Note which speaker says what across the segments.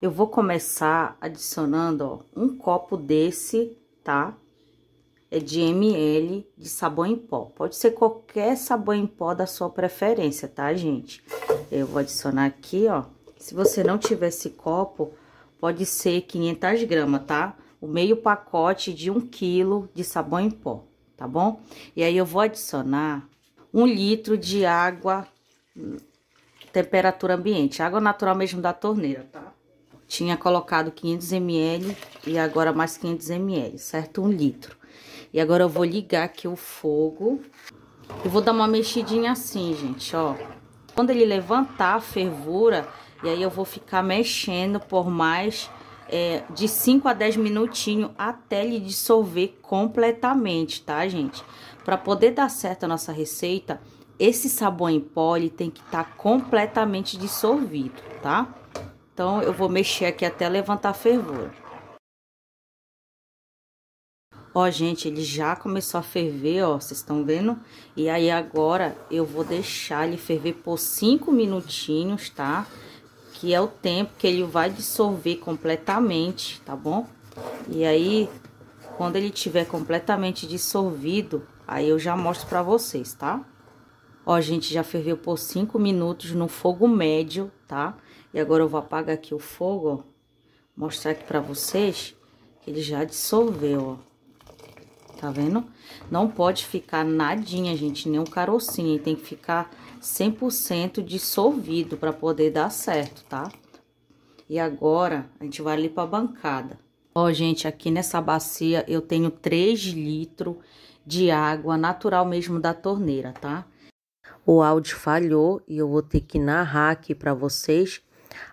Speaker 1: Eu vou começar adicionando ó, um copo desse, tá? É de ml de sabão em pó. Pode ser qualquer sabão em pó da sua preferência, tá, gente? Eu vou adicionar aqui, ó. Se você não tiver esse copo, pode ser 500 gramas, tá? O meio pacote de um quilo de sabão em pó, tá bom? E aí eu vou adicionar um litro de água hum, temperatura ambiente, água natural mesmo da torneira, tá? Tinha colocado 500 ml e agora mais 500 ml, certo? Um litro. E agora eu vou ligar aqui o fogo. Eu vou dar uma mexidinha assim, gente, ó. Quando ele levantar a fervura, e aí eu vou ficar mexendo por mais é, de 5 a 10 minutinhos até ele dissolver completamente, tá, gente? Para poder dar certo a nossa receita, esse sabão em pó tem que estar tá completamente dissolvido, tá? Então eu vou mexer aqui até levantar fervura. Ó, gente, ele já começou a ferver, ó, vocês estão vendo? E aí agora eu vou deixar ele ferver por 5 minutinhos, tá? Que é o tempo que ele vai dissolver completamente, tá bom? E aí, quando ele tiver completamente dissolvido, aí eu já mostro pra vocês, tá? Ó, gente, já ferveu por 5 minutos no fogo médio, tá? E agora eu vou apagar aqui o fogo, ó. Mostrar aqui pra vocês que ele já dissolveu, ó. Tá vendo? Não pode ficar nadinha, gente, nem um carocinho. Ele tem que ficar 100% dissolvido pra poder dar certo, tá? E agora, a gente vai ali pra bancada. Ó, gente, aqui nessa bacia eu tenho 3 litros de água natural mesmo da torneira, Tá? O áudio falhou e eu vou ter que narrar aqui para vocês.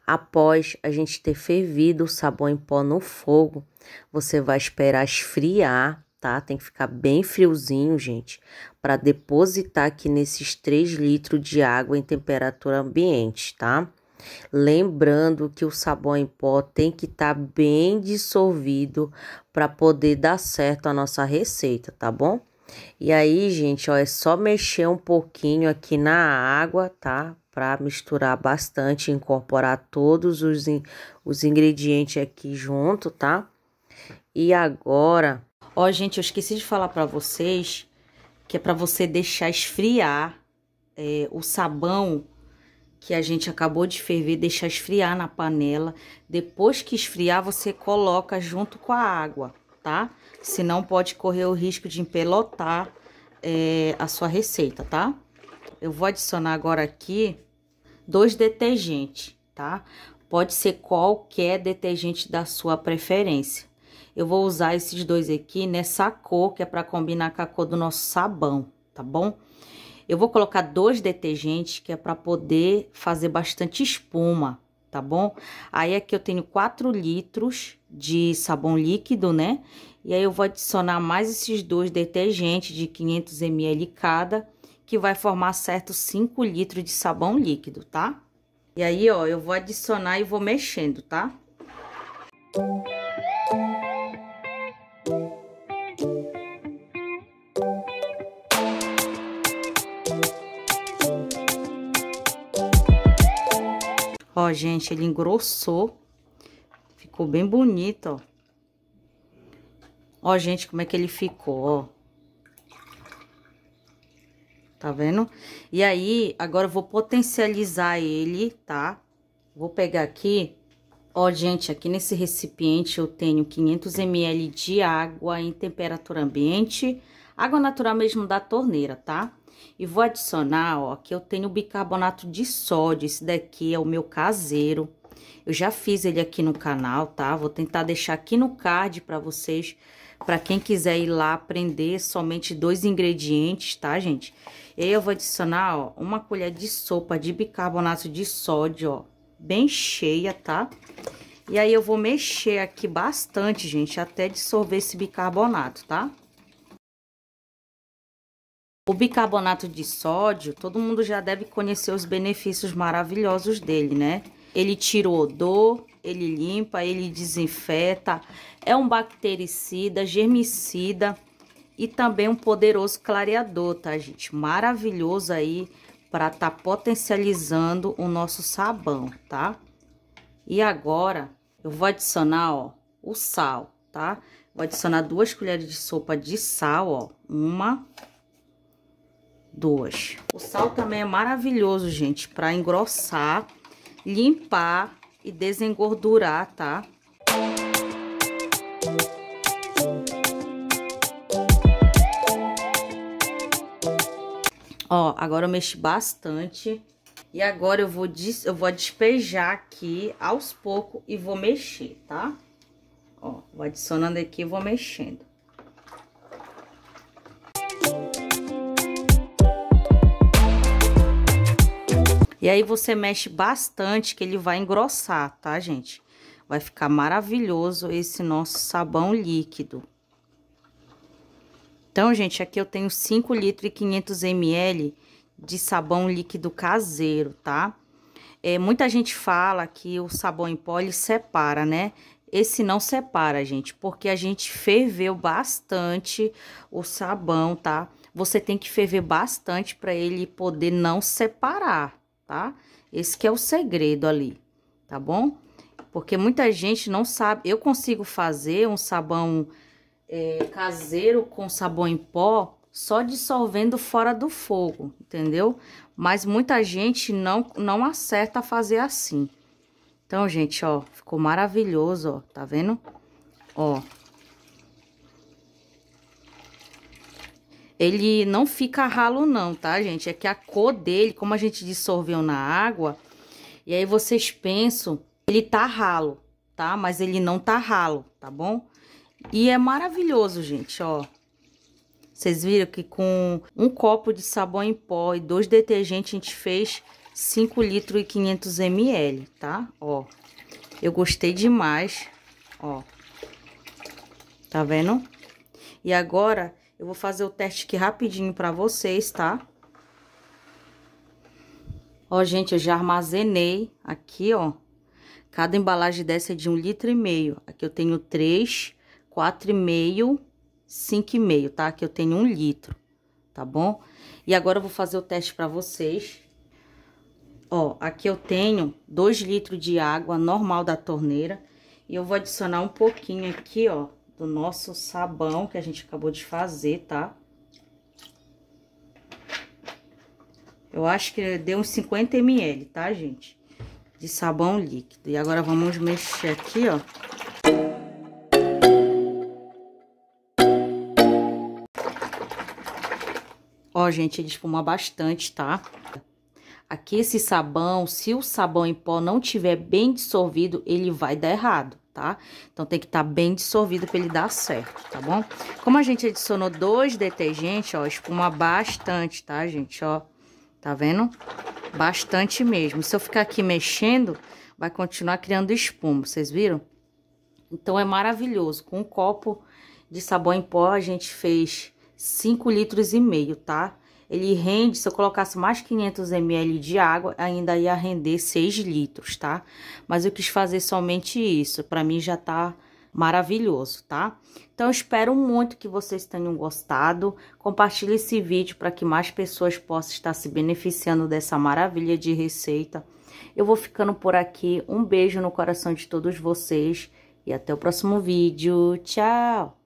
Speaker 1: Após a gente ter fervido o sabão em pó no fogo, você vai esperar esfriar, tá? Tem que ficar bem friozinho, gente, para depositar aqui nesses 3 litros de água em temperatura ambiente, tá? Lembrando que o sabão em pó tem que estar tá bem dissolvido para poder dar certo a nossa receita, tá bom? E aí, gente, ó, é só mexer um pouquinho aqui na água, tá? Pra misturar bastante, incorporar todos os, in os ingredientes aqui junto, tá? E agora... Ó, gente, eu esqueci de falar pra vocês que é pra você deixar esfriar é, o sabão que a gente acabou de ferver, deixar esfriar na panela. Depois que esfriar, você coloca junto com a água tá? Senão pode correr o risco de empelotar é, a sua receita, tá? Eu vou adicionar agora aqui dois detergentes, tá? Pode ser qualquer detergente da sua preferência. Eu vou usar esses dois aqui nessa cor, que é para combinar com a cor do nosso sabão, tá bom? Eu vou colocar dois detergentes, que é para poder fazer bastante espuma, tá bom? Aí aqui eu tenho 4 litros de sabão líquido, né? E aí eu vou adicionar mais esses dois detergentes de 500 ml cada, que vai formar certo 5 litros de sabão líquido, tá? E aí, ó, eu vou adicionar e vou mexendo, tá? Música Ó, gente, ele engrossou. Ficou bem bonito, ó. Ó, gente, como é que ele ficou, ó. Tá vendo? E aí, agora eu vou potencializar ele, tá? Vou pegar aqui. Ó, gente, aqui nesse recipiente eu tenho 500 ml de água em temperatura ambiente. Água natural mesmo da torneira, tá? E vou adicionar, ó, que eu tenho bicarbonato de sódio, esse daqui é o meu caseiro. Eu já fiz ele aqui no canal, tá? Vou tentar deixar aqui no card para vocês, para quem quiser ir lá aprender somente dois ingredientes, tá, gente? E aí eu vou adicionar, ó, uma colher de sopa de bicarbonato de sódio, ó, bem cheia, tá? E aí eu vou mexer aqui bastante, gente, até dissolver esse bicarbonato, tá? Tá? O bicarbonato de sódio, todo mundo já deve conhecer os benefícios maravilhosos dele, né? Ele tira o odor, ele limpa, ele desinfeta, é um bactericida, germicida e também um poderoso clareador, tá, gente? Maravilhoso aí para tá potencializando o nosso sabão, tá? E agora eu vou adicionar, ó, o sal, tá? Vou adicionar duas colheres de sopa de sal, ó, uma duas. O sal também é maravilhoso, gente, para engrossar, limpar e desengordurar, tá? Ó, agora eu mexi bastante. E agora eu vou, des... eu vou despejar aqui aos poucos e vou mexer, tá? Ó, vou adicionando aqui e vou mexendo. E aí você mexe bastante que ele vai engrossar, tá, gente? Vai ficar maravilhoso esse nosso sabão líquido. Então, gente, aqui eu tenho 5 litros e 500 ml de sabão líquido caseiro, tá? É, muita gente fala que o sabão em pó, ele separa, né? Esse não separa, gente, porque a gente ferveu bastante o sabão, tá? Você tem que ferver bastante para ele poder não separar, tá? Esse que é o segredo ali, tá bom? Porque muita gente não sabe... Eu consigo fazer um sabão é, caseiro com sabão em pó só dissolvendo fora do fogo, entendeu? Mas muita gente não, não acerta a fazer assim. Então, gente, ó, ficou maravilhoso, ó, tá vendo? Ó, Ele não fica ralo não, tá, gente? É que a cor dele, como a gente dissolveu na água, e aí vocês pensam, ele tá ralo, tá? Mas ele não tá ralo, tá bom? E é maravilhoso, gente, ó. Vocês viram que com um copo de sabão em pó e dois detergentes a gente fez 5 litros e 500 ml, tá? Ó, eu gostei demais, ó. Tá vendo? E agora eu vou fazer o teste aqui rapidinho pra vocês, tá? Ó, gente, eu já armazenei aqui, ó. Cada embalagem dessa é de um litro e meio. Aqui eu tenho três, quatro e meio, cinco e meio, tá? Aqui eu tenho um litro, tá bom? E agora eu vou fazer o teste pra vocês. Ó, aqui eu tenho dois litros de água normal da torneira. E eu vou adicionar um pouquinho aqui, ó, do nosso sabão que a gente acabou de fazer, tá? Eu acho que deu uns 50 ml, tá, gente? De sabão líquido. E agora vamos mexer aqui, ó. Ó, gente, ele espuma bastante, tá? Tá? Aqui esse sabão, se o sabão em pó não tiver bem dissolvido, ele vai dar errado, tá? Então tem que estar tá bem dissolvido para ele dar certo, tá bom? Como a gente adicionou dois detergentes, ó, espuma bastante, tá, gente, ó. Tá vendo? Bastante mesmo. Se eu ficar aqui mexendo, vai continuar criando espuma, vocês viram? Então é maravilhoso. Com um copo de sabão em pó, a gente fez 5 litros e meio, tá? ele rende, se eu colocasse mais 500 ml de água, ainda ia render 6 litros, tá? Mas eu quis fazer somente isso, para mim já tá maravilhoso, tá? Então, espero muito que vocês tenham gostado. Compartilhe esse vídeo para que mais pessoas possam estar se beneficiando dessa maravilha de receita. Eu vou ficando por aqui. Um beijo no coração de todos vocês e até o próximo vídeo. Tchau!